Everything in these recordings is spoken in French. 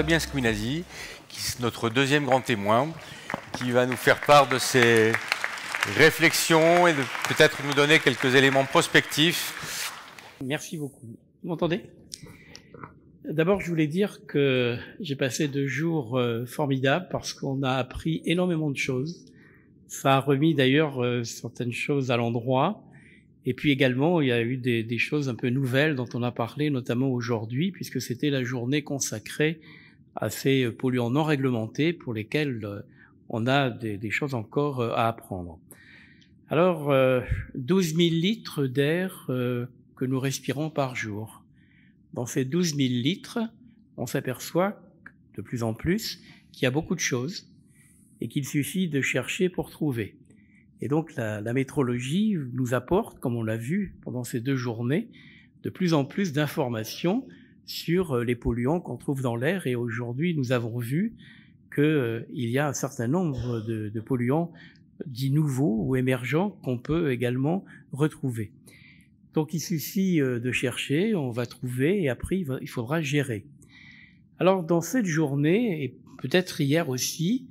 Fabien Squinazi, qui est notre deuxième grand témoin, qui va nous faire part de ses réflexions et peut-être nous donner quelques éléments prospectifs. Merci beaucoup. Vous m'entendez D'abord, je voulais dire que j'ai passé deux jours euh, formidables parce qu'on a appris énormément de choses. Ça a remis d'ailleurs euh, certaines choses à l'endroit. Et puis également, il y a eu des, des, choses un peu nouvelles dont on a parlé, notamment aujourd'hui, puisque c'était la journée consacrée assez euh, polluants non réglementés pour lesquels euh, on a des, choses encore euh, à apprendre. Alors, 12 000 litres d'air que nous respirons par jour. Dans ces 12 000 litres, on s'aperçoit de plus en plus qu'il y a beaucoup de choses et qu'il suffit de chercher pour trouver. Et donc la métrologie nous apporte, comme on l'a vu pendant ces deux journées, de plus en plus d'informations sur euh, les polluants qu'on trouve dans l'air. Et aujourd'hui, nous avons vu qu'il euh, y a un certain nombre de, polluants euh, dits nouveaux ou émergents qu'on peut également retrouver. Donc il suffit de chercher, on va trouver et après il faudra gérer. Alors dans cette journée, et peut-être hier aussi,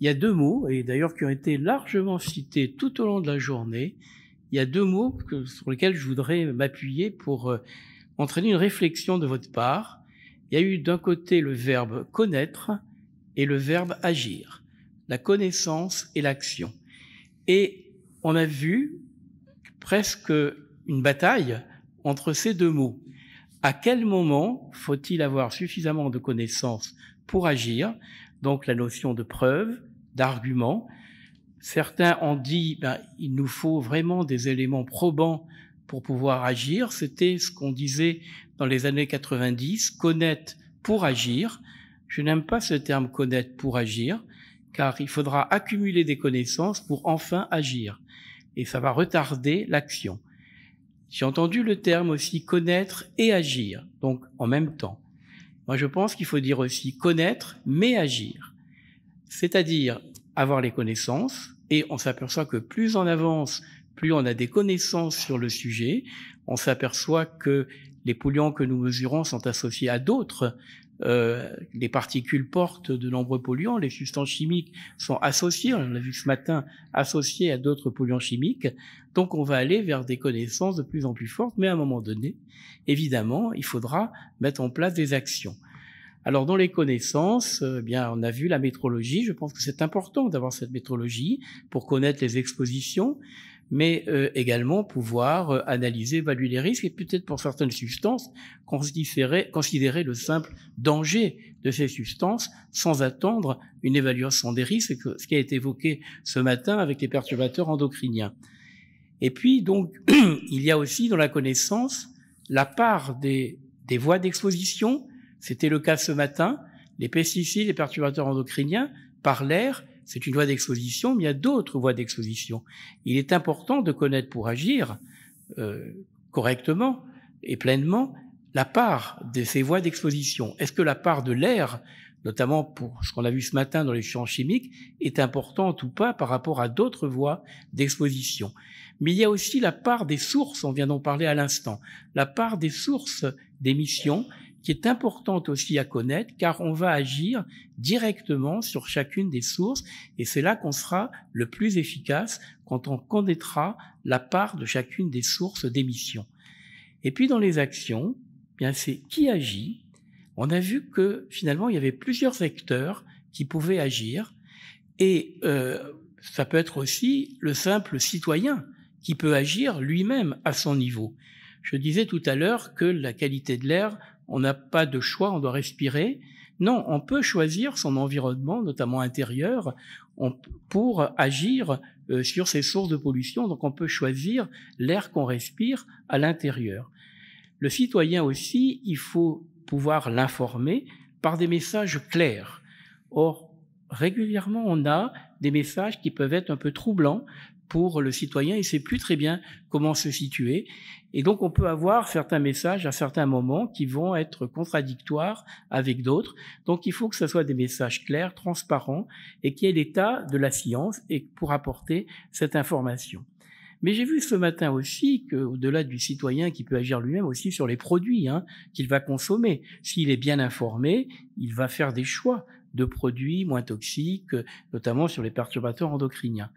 il y a deux mots, et d'ailleurs qui ont été largement cités tout au long de la journée, il y a deux mots sur lesquels je voudrais m'appuyer pour entraîné une réflexion de votre part. Il y a eu d'un côté le verbe connaître et le verbe agir, la connaissance et l'action. Et on a vu presque une bataille entre ces deux mots. À quel moment faut-il avoir suffisamment de connaissances pour agir Donc la notion de preuve, d'argument. Certains ont dit ben, il nous faut vraiment des éléments probants pour pouvoir agir, c'était ce qu'on disait dans les années 90, connaître pour agir. Je n'aime pas ce terme connaître pour agir, car il faudra accumuler des connaissances pour enfin agir, et ça va retarder l'action. J'ai entendu le terme aussi connaître et agir, donc en même temps. Moi, je pense qu'il faut dire aussi connaître mais agir, c'est-à-dire avoir les connaissances, et on s'aperçoit que plus on avance plus on a des connaissances sur le sujet, on s'aperçoit que les polluants que nous mesurons sont associés à d'autres. Euh, les particules portent de nombreux polluants, les substances chimiques sont associées, on l'a vu ce matin, associées à d'autres polluants chimiques. Donc on va aller vers des connaissances de plus en plus fortes, mais à un moment donné, évidemment, il faudra mettre en place des actions. Alors dans les connaissances, euh, eh bien on a vu la métrologie. Je pense que c'est important d'avoir cette métrologie pour connaître les expositions mais euh, également pouvoir euh, analyser, évaluer les risques et peut-être pour certaines substances considérer, considérer le simple danger de ces substances sans attendre une évaluation des risques, ce qui a été évoqué ce matin avec les perturbateurs endocriniens. Et puis donc, il y a aussi dans la connaissance la part des, des voies d'exposition, c'était le cas ce matin, les pesticides, les perturbateurs endocriniens, par l'air c'est une voie d'exposition, mais il y a d'autres voies d'exposition. Il est important de connaître pour agir euh, correctement et pleinement la part de ces voies d'exposition. Est-ce que la part de l'air, notamment pour ce qu'on a vu ce matin dans les champs chimiques, est importante ou pas par rapport à d'autres voies d'exposition Mais il y a aussi la part des sources, on vient d'en parler à l'instant, la part des sources d'émissions qui est importante aussi à connaître, car on va agir directement sur chacune des sources, et c'est là qu'on sera le plus efficace quand on connaîtra la part de chacune des sources d'émissions Et puis dans les actions, eh bien c'est qui agit. On a vu que finalement il y avait plusieurs acteurs qui pouvaient agir, et euh, ça peut être aussi le simple citoyen qui peut agir lui-même à son niveau. Je disais tout à l'heure que la qualité de l'air on n'a pas de choix, on doit respirer. Non, on peut choisir son environnement, notamment intérieur, pour agir euh, sur ses sources de pollution. Donc on peut choisir l'air qu'on respire à l'intérieur. Le citoyen aussi, il faut pouvoir l'informer par des messages clairs. Or, régulièrement, on a des messages qui peuvent être un peu troublants pour le citoyen, il ne sait plus très bien comment se situer. Et donc on peut avoir certains messages à certains moments qui vont être contradictoires avec d'autres. Donc il faut que ce soit des messages clairs, transparents, et qui y l'état de la science et pour apporter cette information. Mais j'ai vu ce matin aussi qu'au-delà du citoyen qui peut agir lui-même aussi sur les produits hein, qu'il va consommer, s'il est bien informé, il va faire des choix de produits moins toxiques, euh, notamment sur les perturbateurs endocriniens.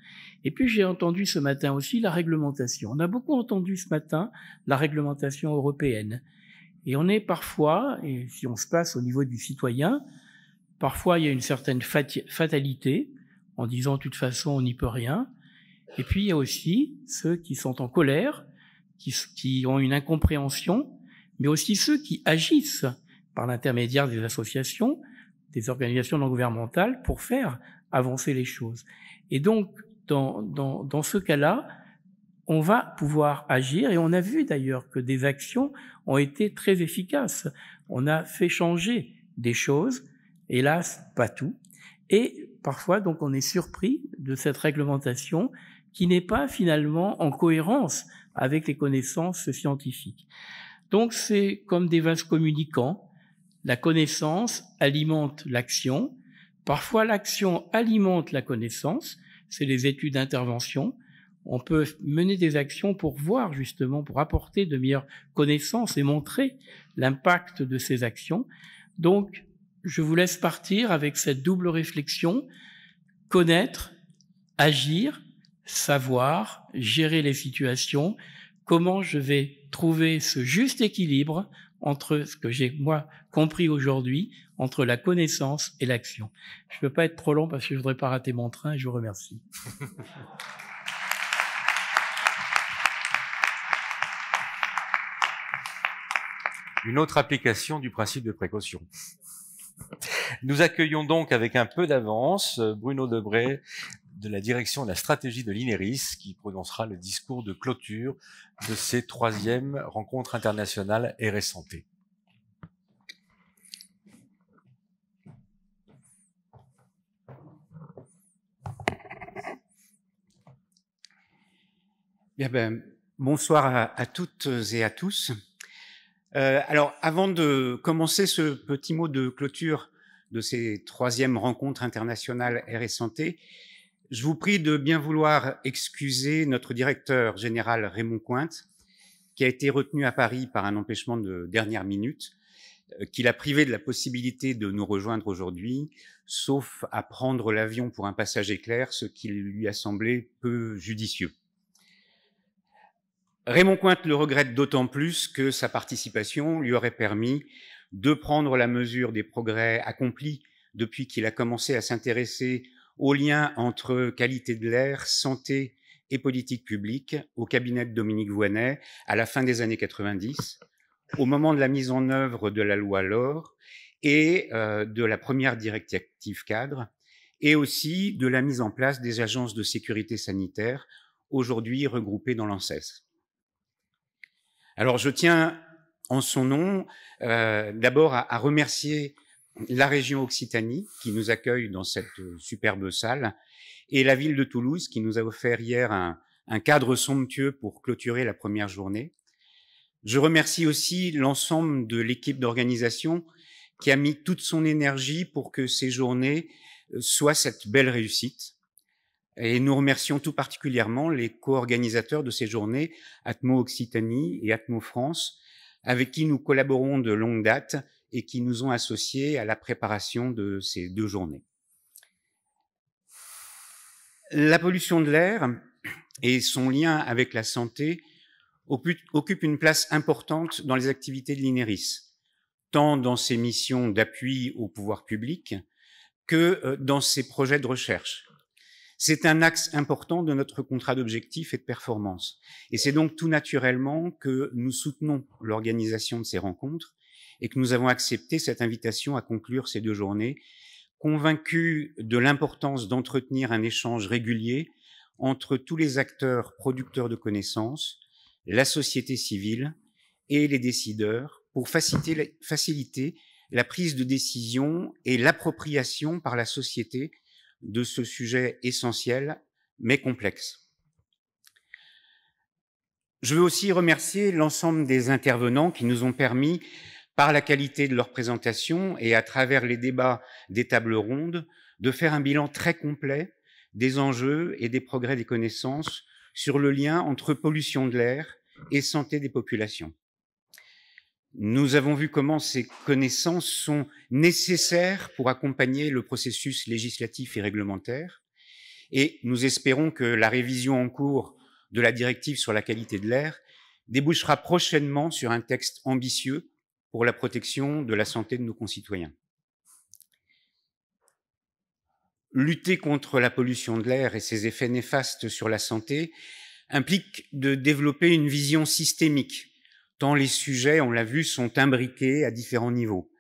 Et puis j'ai entendu ce matin aussi la réglementation. On a beaucoup entendu ce matin la réglementation européenne. Et on est parfois, et si on se passe au niveau du citoyen, parfois il y a une certaine fatalité en disant de toute façon on n'y peut rien. Et puis il y a aussi ceux qui sont en colère, qui, qui ont une incompréhension, mais aussi ceux qui agissent par l'intermédiaire des associations organisations non gouvernementales pour faire avancer les choses. Et donc, dans, dans, dans ce cas-là, on va pouvoir agir et on a vu d'ailleurs que des actions ont été très efficaces. On a fait changer des choses, hélas pas tout, et parfois donc on est surpris de cette réglementation qui n'est pas finalement en cohérence avec les connaissances scientifiques. Donc c'est comme des vases communicants, la connaissance alimente l'action. Parfois, l'action alimente la connaissance. C'est les études d'intervention. On peut mener des actions pour voir justement, pour apporter de meilleures connaissances et montrer l'impact de ces actions. Donc, je vous laisse partir avec cette double réflexion. Connaître, agir, savoir, gérer les situations. Comment je vais trouver ce juste équilibre entre ce que j'ai moi compris aujourd'hui, entre la connaissance et l'action. Je ne veux pas être trop long parce que je ne voudrais pas rater mon train. Je vous remercie. Une autre application du principe de précaution. Nous accueillons donc avec un peu d'avance euh, Bruno Debray de la direction de la stratégie de l'INERIS qui prononcera le discours de clôture de ces troisièmes rencontres internationales RS Santé. Ben, bonsoir à toutes et à tous. Euh, alors, avant de commencer ce petit mot de clôture de ces troisièmes rencontres internationales Air et Santé, je vous prie de bien vouloir excuser notre directeur général Raymond Cointe, qui a été retenu à Paris par un empêchement de dernière minute, euh, qu'il a privé de la possibilité de nous rejoindre aujourd'hui, sauf à prendre l'avion pour un passage éclair, ce qui lui a semblé peu judicieux. Raymond Cointe le regrette d'autant plus que sa participation lui aurait permis de prendre la mesure des progrès accomplis depuis qu'il a commencé à s'intéresser aux liens entre qualité de l'air, santé et politique publique au cabinet de Dominique Voynet à la fin des années 90, au moment de la mise en œuvre de la loi LOR et euh, de la première directive cadre, et aussi de la mise en place des agences de sécurité sanitaire, aujourd'hui regroupées dans l'ANSES. Alors je tiens en son nom euh, d'abord à, remercier la région Occitanie qui nous accueille dans cette euh, superbe salle et la ville de Toulouse qui nous a offert hier un cadre somptueux pour clôturer la première journée. Je remercie aussi l'ensemble de l'équipe d'organisation qui a mis toute son énergie pour que ces journées euh, soient cette belle réussite. Et nous remercions tout particulièrement les co-organisateurs de ces journées, Atmo Occitanie et Atmo France, avec qui nous collaborons de longue date et qui nous ont associés à la préparation de ces deux journées. La pollution de l'air et son lien avec la santé occupent une place importante dans les activités de l'INERIS, tant dans ses missions d'appui au pouvoir public que euh, dans ses projets de recherche. C'est un axe important de notre contrat d'objectifs et de performance. Et c'est donc tout naturellement que nous soutenons l'organisation de ces rencontres et que nous avons accepté cette invitation à conclure ces deux journées, convaincus de l'importance d'entretenir un échange régulier entre tous les acteurs producteurs de connaissances, la société civile et les décideurs pour faciliter, faciliter la prise de décision et l'appropriation par la société de ce sujet essentiel mais complexe. Je veux aussi remercier l'ensemble des intervenants qui nous ont permis, par la qualité de leur présentation et à travers les débats des tables rondes, de faire un bilan très complet des enjeux et des progrès des connaissances sur le lien entre pollution de l'air et santé des populations. Nous avons vu comment ces connaissances sont nécessaires pour accompagner le processus législatif et réglementaire, et nous espérons que la révision en cours de la directive sur la qualité de l'air débouchera prochainement sur un texte ambitieux pour la protection de la santé de nos concitoyens. Lutter contre la pollution de l'air et ses effets néfastes sur la santé implique de développer une vision systémique tant les sujets, on l'a vu, sont imbriqués à différents niveaux.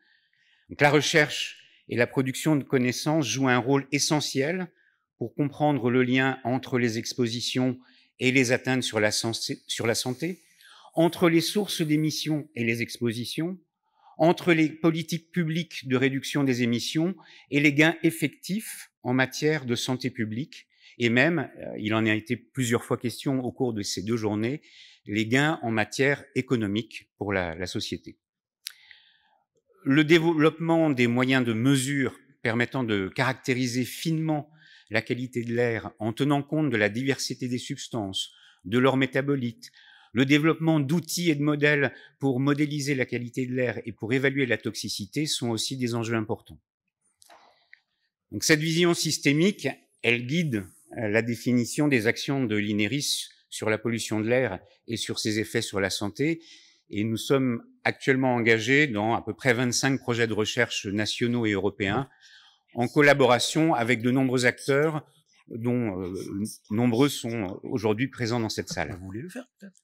Donc la recherche et la production de connaissances jouent un rôle essentiel pour comprendre le lien entre les expositions et les atteintes sur la, sur la santé entre les sources d'émissions et les expositions, entre les politiques publiques de réduction des émissions et les gains effectifs en matière de santé publique, et même, euh, il en a été plusieurs fois question au cours de ces deux journées, les gains en matière économique pour la, société. Le développement des moyens de mesure permettant de caractériser finement la qualité de l'air en tenant compte de la diversité des substances, de leurs métabolites, le développement d'outils et de modèles pour modéliser la qualité de l'air et pour évaluer la toxicité sont aussi des enjeux importants. cette vision systémique, elle guide euh, la définition des actions de l'INERIS sur la pollution de l'air et sur ses effets sur la santé. Et nous sommes actuellement engagés dans à peu près 25 projets de recherche nationaux et européens en collaboration avec de nombreux acteurs dont euh, nombreux sont aujourd'hui présents dans cette salle. Vous voulez le faire peut-être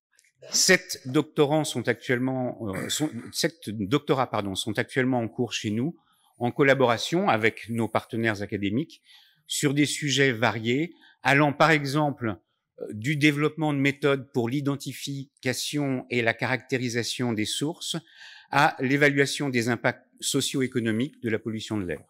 Sept doctorants sont actuellement, euh, sept doctorats pardon, sont actuellement en cours chez nous, en collaboration avec nos partenaires académiques, sur des sujets variés, allant par exemple euh, du développement de méthodes pour l'identification et la caractérisation des sources à l'évaluation des impacts socio-économiques de la pollution de l'air.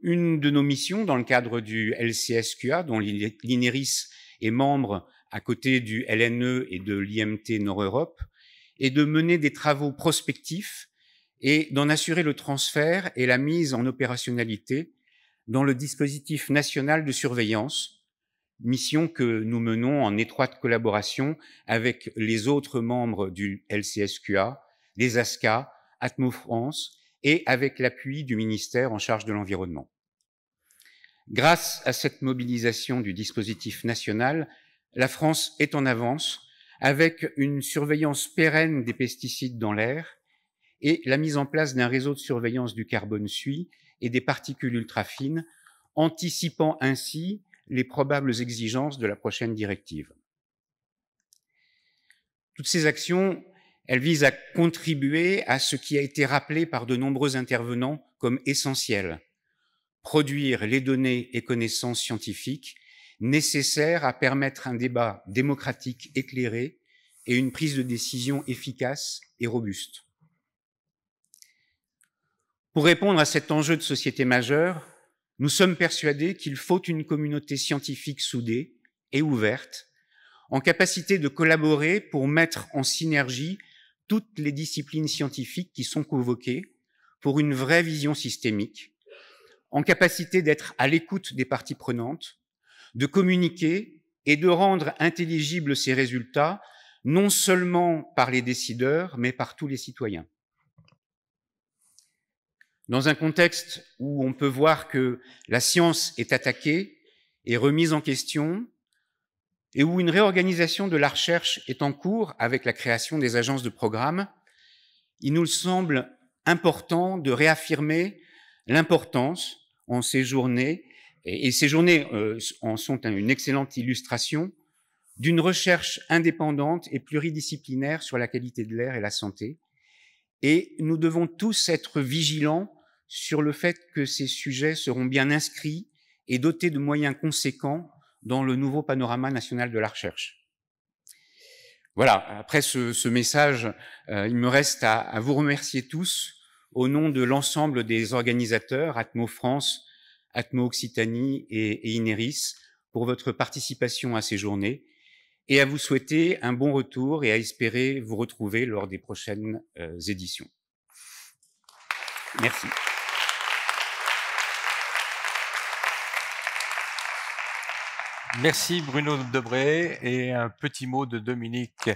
Une de nos missions dans le cadre du LCSQA, dont l'INERIS e est membre à côté du LNE et de l'IMT Nord-Europe, est de mener des travaux prospectifs et d'en assurer le transfert et la mise en opérationnalité dans le dispositif national de surveillance, mission que nous menons en étroite collaboration avec les autres membres du LCSQA, les ASCA, Atmo France et avec l'appui du ministère en charge de l'environnement. Grâce à cette mobilisation du dispositif national, la France est en avance avec une surveillance pérenne des pesticides dans l'air et la mise en place d'un réseau de surveillance du carbone suit et des particules ultrafines, anticipant ainsi les probables exigences de la prochaine directive. Toutes ces actions, elles visent à contribuer à ce qui a été rappelé par de nombreux intervenants comme essentiel, produire les données et connaissances scientifiques nécessaires à permettre un débat démocratique éclairé et une prise de décision efficace et robuste. Pour répondre à cet enjeu de société majeure, nous sommes persuadés qu'il faut une communauté scientifique soudée et ouverte, en capacité de collaborer pour mettre en synergie toutes les disciplines scientifiques qui sont convoquées pour une vraie vision systémique, en capacité d'être à l'écoute des parties prenantes, de communiquer et de rendre intelligibles ces résultats non seulement par les décideurs, mais par tous les citoyens. Dans un contexte où on peut voir que la science est attaquée et remise en question, et où une réorganisation de la recherche est en cours avec la création des agences de programme, il nous semble important de réaffirmer l'importance en ces journées, et ces journées euh, en sont une excellente illustration, d'une recherche indépendante et pluridisciplinaire sur la qualité de l'air et la santé. Et nous devons tous être vigilants sur le fait que ces sujets seront bien inscrits et dotés de moyens conséquents dans le nouveau panorama national de la recherche. Voilà, après ce, message, euh, il me reste à, vous remercier tous au nom de l'ensemble des organisateurs, Atmo France, Atmo Occitanie et, Ineris, pour votre participation à ces journées et à vous souhaiter un bon retour et à espérer vous retrouver lors des prochaines euh, éditions. Merci. Merci Bruno Debré et un petit mot de Dominique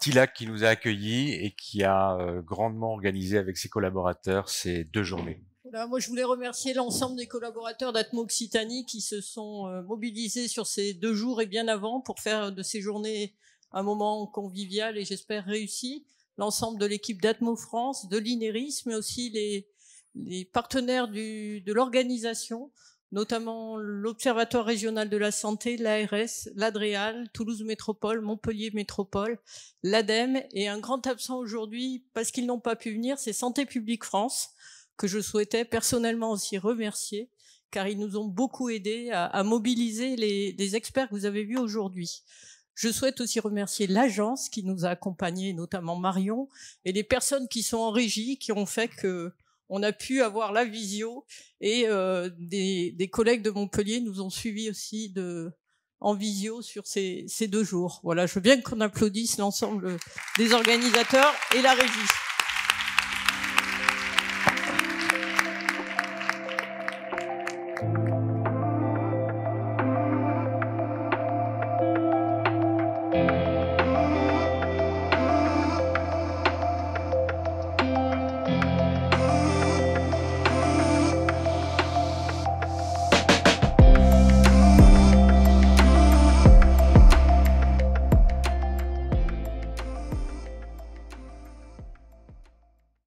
Tillac qui nous a accueillis et qui a euh, grandement organisé avec ses collaborateurs ces deux journées. moi, je voulais remercier l'ensemble des collaborateurs d'Atmo Occitanie qui se sont euh, mobilisés sur ces deux jours et bien avant pour faire de ces journées un moment convivial et j'espère réussi. L'ensemble de l'équipe d'Atmo France, de l'INERIS, mais aussi les, partenaires de l'organisation notamment l'Observatoire régional de la santé, l'ARS, l'Adréal, e Toulouse Métropole, Montpellier Métropole, l'ADEME, et un grand absent aujourd'hui, parce qu'ils n'ont pas pu venir, c'est Santé publique France, que je souhaitais personnellement aussi remercier, car ils nous ont beaucoup aidés à, mobiliser les, les, experts que vous avez vus aujourd'hui. Je souhaite aussi remercier l'agence qui nous a accompagnés, notamment Marion, et les personnes qui sont en régie, qui ont fait que on a pu avoir la visio et euh, des, collègues de Montpellier nous ont suivis aussi de, en visio sur ces, ces deux jours. Voilà, je veux bien qu'on applaudisse l'ensemble des organisateurs et la régie.